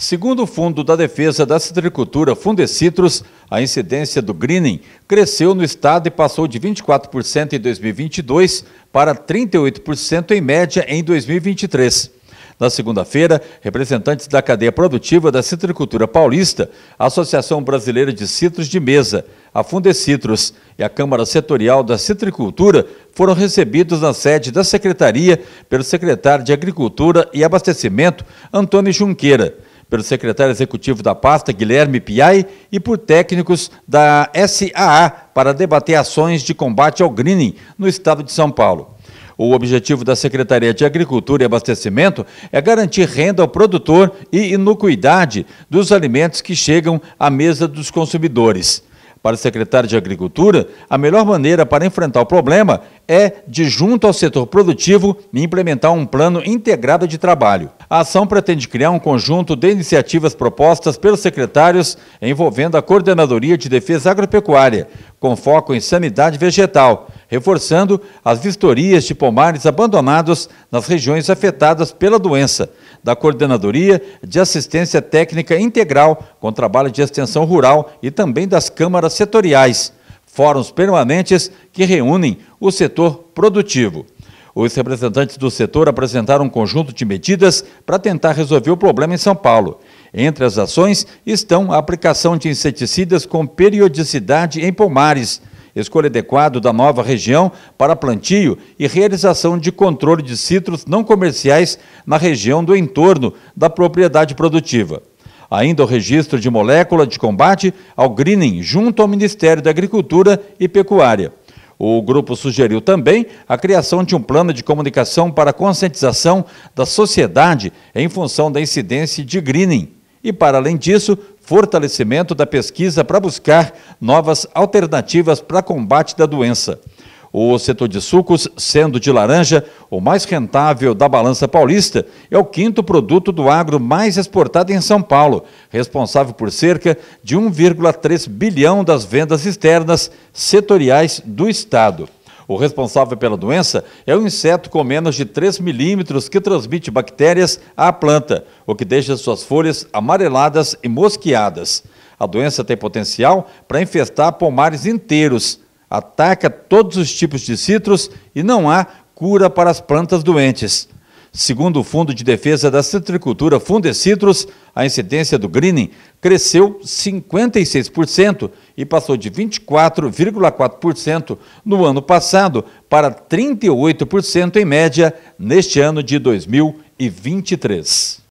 Segundo o Fundo da Defesa da Citricultura, Fundecitros, a incidência do greening cresceu no estado e passou de 24% em 2022 para 38% em média em 2023. Na segunda-feira, representantes da cadeia produtiva da citricultura paulista, a Associação Brasileira de Citros de Mesa, a Fundecitros e a Câmara Setorial da Citricultura foram recebidos na sede da secretaria pelo secretário de Agricultura e Abastecimento, Antônio Junqueira pelo secretário executivo da pasta, Guilherme Piai, e por técnicos da SAA para debater ações de combate ao greening no estado de São Paulo. O objetivo da Secretaria de Agricultura e Abastecimento é garantir renda ao produtor e inocuidade dos alimentos que chegam à mesa dos consumidores. Para o secretário de Agricultura, a melhor maneira para enfrentar o problema é de, junto ao setor produtivo, implementar um plano integrado de trabalho. A ação pretende criar um conjunto de iniciativas propostas pelos secretários envolvendo a Coordenadoria de Defesa Agropecuária, com foco em sanidade vegetal, reforçando as vistorias de pomares abandonados nas regiões afetadas pela doença, da Coordenadoria de Assistência Técnica Integral, com trabalho de extensão rural e também das câmaras setoriais, fóruns permanentes que reúnem o setor produtivo. Os representantes do setor apresentaram um conjunto de medidas para tentar resolver o problema em São Paulo. Entre as ações estão a aplicação de inseticidas com periodicidade em pomares, escolha adequada da nova região para plantio e realização de controle de citros não comerciais na região do entorno da propriedade produtiva. Ainda o registro de molécula de combate ao greening junto ao Ministério da Agricultura e Pecuária. O grupo sugeriu também a criação de um plano de comunicação para conscientização da sociedade em função da incidência de greening e, para além disso, fortalecimento da pesquisa para buscar novas alternativas para combate da doença. O setor de sucos, sendo de laranja o mais rentável da balança paulista, é o quinto produto do agro mais exportado em São Paulo, responsável por cerca de 1,3 bilhão das vendas externas setoriais do Estado. O responsável pela doença é um inseto com menos de 3 milímetros que transmite bactérias à planta, o que deixa suas folhas amareladas e mosqueadas. A doença tem potencial para infestar pomares inteiros, Ataca todos os tipos de citros e não há cura para as plantas doentes. Segundo o Fundo de Defesa da Citricultura Fundecitros, a incidência do greening cresceu 56% e passou de 24,4% no ano passado para 38% em média neste ano de 2023.